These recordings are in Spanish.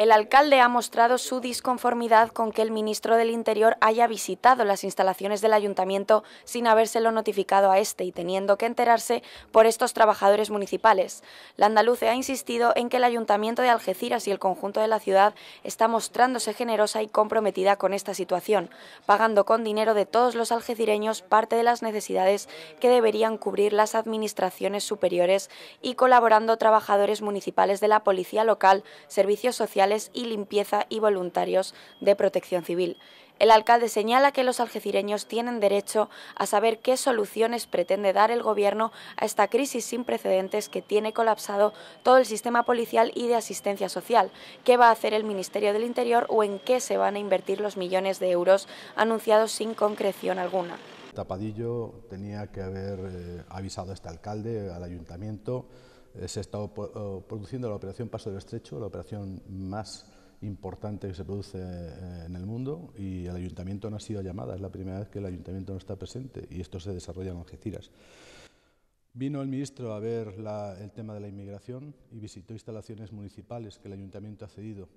El alcalde ha mostrado su disconformidad con que el ministro del Interior haya visitado las instalaciones del ayuntamiento sin habérselo notificado a este y teniendo que enterarse por estos trabajadores municipales. La andaluce ha insistido en que el ayuntamiento de Algeciras y el conjunto de la ciudad está mostrándose generosa y comprometida con esta situación, pagando con dinero de todos los algecireños parte de las necesidades que deberían cubrir las administraciones superiores y colaborando trabajadores municipales de la policía local, servicios sociales y limpieza y voluntarios de protección civil. El alcalde señala que los algecireños tienen derecho a saber qué soluciones pretende dar el Gobierno a esta crisis sin precedentes que tiene colapsado todo el sistema policial y de asistencia social, qué va a hacer el Ministerio del Interior o en qué se van a invertir los millones de euros anunciados sin concreción alguna. Tapadillo tenía que haber eh, avisado a este alcalde, al ayuntamiento, se ha estado eh, produciendo la operación Paso del Estrecho, la operación más importante que se produce eh, en el mundo y el ayuntamiento no ha sido llamada, es la primera vez que el ayuntamiento no está presente y esto se desarrolla en Algeciras. Vino el ministro a ver el tema de la inmigración y visitó instalaciones municipales que el ayuntamiento ha cedido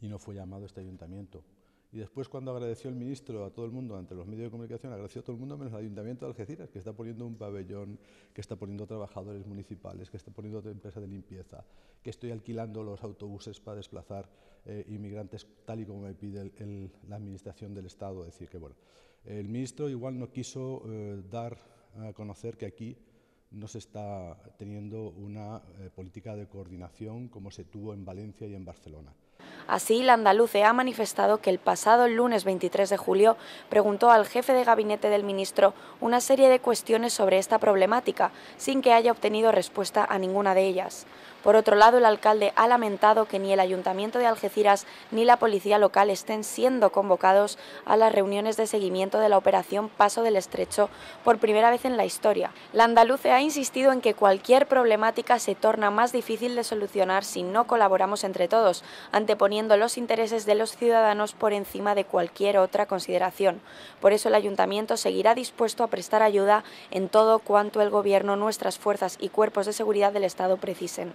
y no fue llamado este ayuntamiento. Y después, cuando agradeció el ministro a todo el mundo, ante los medios de comunicación, agradeció a todo el mundo menos al Ayuntamiento de Algeciras, que está poniendo un pabellón, que está poniendo trabajadores municipales, que está poniendo otra empresa de limpieza, que estoy alquilando los autobuses para desplazar eh, inmigrantes tal y como me pide la Administración del Estado. Es decir, que bueno, el ministro igual no quiso eh, dar a conocer que aquí no se está teniendo una eh, política de coordinación como se tuvo en Valencia y en Barcelona. Así, la andaluce ha manifestado que el pasado lunes 23 de julio preguntó al jefe de gabinete del ministro una serie de cuestiones sobre esta problemática, sin que haya obtenido respuesta a ninguna de ellas. Por otro lado, el alcalde ha lamentado que ni el ayuntamiento de Algeciras ni la policía local estén siendo convocados a las reuniones de seguimiento de la operación Paso del Estrecho por primera vez en la historia. La andaluce ha insistido en que cualquier problemática se torna más difícil de solucionar si no colaboramos entre todos, anteponiendo los intereses de los ciudadanos por encima de cualquier otra consideración. Por eso el ayuntamiento seguirá dispuesto a prestar ayuda en todo cuanto el Gobierno, nuestras fuerzas y cuerpos de seguridad del Estado precisen.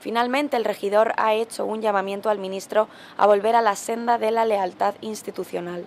Finalmente, el regidor ha hecho un llamamiento al ministro a volver a la senda de la lealtad institucional.